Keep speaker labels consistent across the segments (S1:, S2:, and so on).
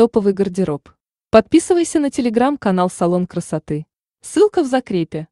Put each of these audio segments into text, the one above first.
S1: Топовый гардероб. Подписывайся на телеграм-канал «Салон красоты». Ссылка в закрепе.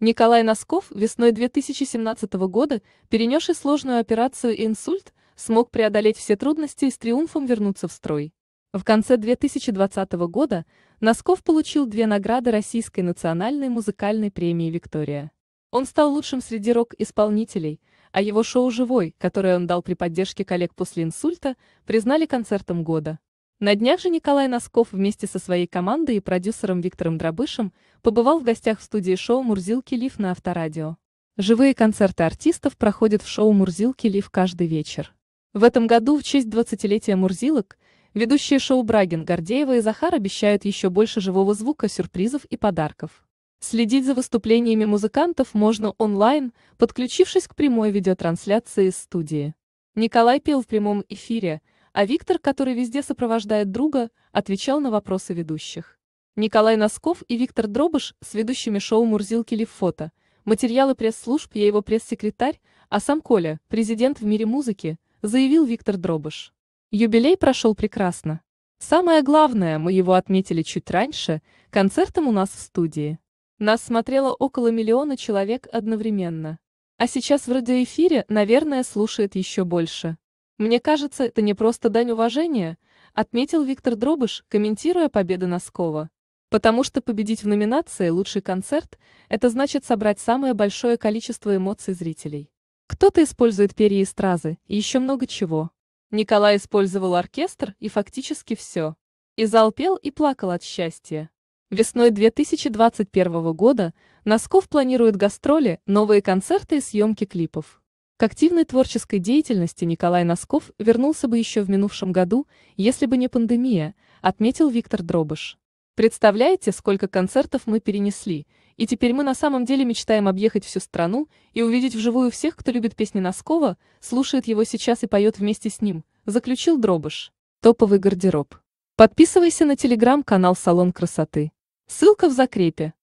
S1: Николай Носков весной 2017 года, перенесший сложную операцию и инсульт, смог преодолеть все трудности и с триумфом вернуться в строй. В конце 2020 года Носков получил две награды Российской национальной музыкальной премии «Виктория». Он стал лучшим среди рок-исполнителей, а его шоу «Живой», которое он дал при поддержке коллег после инсульта, признали концертом года. На днях же Николай Носков вместе со своей командой и продюсером Виктором Дробышем побывал в гостях в студии шоу «Мурзилки Лив» на Авторадио. Живые концерты артистов проходят в шоу «Мурзилки Лив» каждый вечер. В этом году в честь 20-летия «Мурзилок» ведущие шоу Брагин, Гордеева и Захар обещают еще больше живого звука, сюрпризов и подарков. Следить за выступлениями музыкантов можно онлайн, подключившись к прямой видеотрансляции из студии. Николай пел в прямом эфире – а Виктор, который везде сопровождает друга, отвечал на вопросы ведущих. Николай Носков и Виктор Дробыш с ведущими шоу «Мурзилки ли фото», материалы пресс-служб я его пресс-секретарь, а сам Коля, президент в мире музыки, заявил Виктор Дробыш. Юбилей прошел прекрасно. Самое главное, мы его отметили чуть раньше, концертом у нас в студии. Нас смотрело около миллиона человек одновременно. А сейчас в радиоэфире, наверное, слушает еще больше. Мне кажется, это не просто дань уважения, отметил Виктор Дробыш, комментируя победы Носкова. Потому что победить в номинации «Лучший концерт» – это значит собрать самое большое количество эмоций зрителей. Кто-то использует перья и стразы, и еще много чего. Николай использовал оркестр и фактически все. И зал пел и плакал от счастья. Весной 2021 года Носков планирует гастроли, новые концерты и съемки клипов. К активной творческой деятельности Николай Носков вернулся бы еще в минувшем году, если бы не пандемия, отметил Виктор Дробыш. Представляете, сколько концертов мы перенесли, и теперь мы на самом деле мечтаем объехать всю страну и увидеть вживую всех, кто любит песни Носкова, слушает его сейчас и поет вместе с ним, заключил Дробыш. Топовый гардероб. Подписывайся на телеграм-канал «Салон красоты». Ссылка в закрепе.